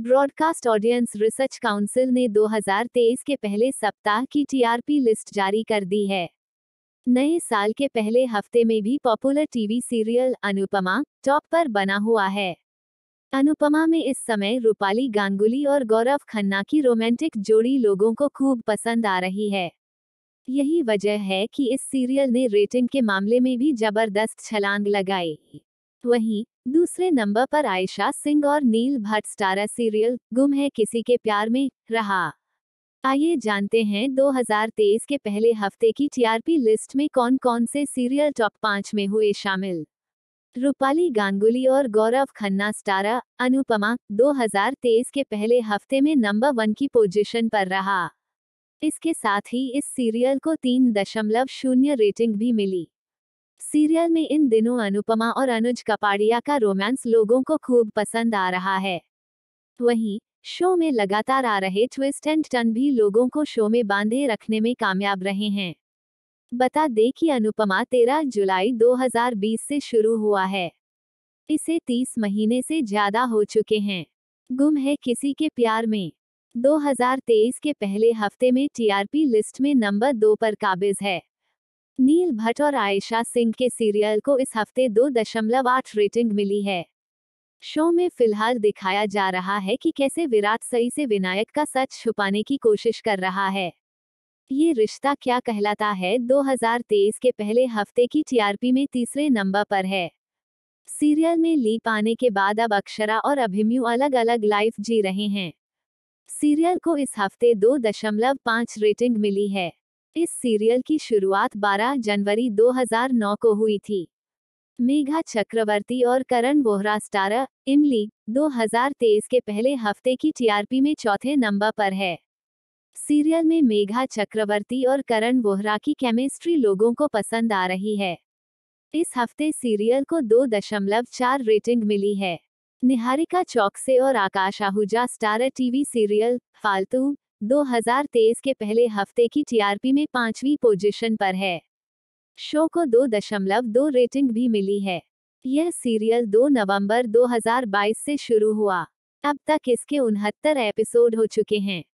broadcast audience research council ने 2023 के पहले सप्ताह की टीआरपी लिस्ट जारी कर दी है नए साल के पहले हफ्ते में भी popular TV serial Anupamaa top पर बना हुआ है अनुपमा में इस समय रूपाली गांगुली और गौरव खन्ना की रोमांटिक जोड़ी लोगों को खूब पसंद आ रही है यही वजह है कि इस सीरियल ने रेटिंग के मामले में भी जबरदस्त छलांग लगाई वहीं दूसरे नंबर पर आयशा सिंह और नील भट्ट स्टारा सीरियल गुम है किसी के प्यार में रहा आइए जानते हैं 2023 के पहले हफ्ते की टीआरपी लिस्ट में कौन कौन से सीरियल टॉप पाँच में हुए शामिल रूपाली गांगुली और गौरव खन्ना स्टारा अनुपमा 2023 के पहले हफ्ते में नंबर वन की पोजीशन पर रहा इसके साथ ही इस सीरियल को तीन दशमलव शून्य रेटिंग भी मिली सीरियल में इन दिनों अनुपमा और अनुज कपाड़िया का रोमांस लोगों को खूब पसंद आ रहा है वहीं शो में लगातार आ रहे ट्विस्ट एंड टन भी लोगों को शो में बांधे रखने में कामयाब रहे हैं बता दें कि अनुपमा 13 जुलाई 2020 से शुरू हुआ है इसे 30 महीने से ज्यादा हो चुके हैं गुम है किसी के प्यार में 2023 के पहले हफ्ते में टीआरपी लिस्ट में नंबर दो पर काबिज है नील भट्ट और आयशा सिंह के सीरियल को इस हफ्ते दो दशमलव आठ रेटिंग मिली है शो में फिलहाल दिखाया जा रहा है कि कैसे विराट सही से विनायक का सच छुपाने की कोशिश कर रहा है ये रिश्ता क्या कहलाता है 2023 के पहले हफ्ते की टीआरपी में तीसरे नंबर पर है सीरियल में लीप आने के बाद अब अक्षरा और अभिमयु अलग अलग लाइफ जी रहे हैं सीरियल को इस हफ्ते दो दशमलव पाँच रेटिंग मिली है इस सीरियल की शुरुआत 12 जनवरी 2009 को हुई थी मेघा चक्रवर्ती और करण वोहरा स्टार इमली 2023 के पहले हफ्ते की टीआरपी में चौथे नंबर पर है सीरियल में मेघा चक्रवर्ती और करण वोहरा की केमिस्ट्री लोगों को पसंद आ रही है इस हफ्ते सीरियल को दो दशमलव चार रेटिंग मिली है निहारिका चौकसे और Akash Ahuja Star TV serial Faltu 2023 के पहले हफ्ते की टीआरपी में पांचवी पोजीशन पर है शो को दो दशमलव दो रेटिंग भी मिली है यह सीरियल 2 नवंबर 2022 से शुरू हुआ अब तक इसके उनहत्तर एपिसोड हो चुके हैं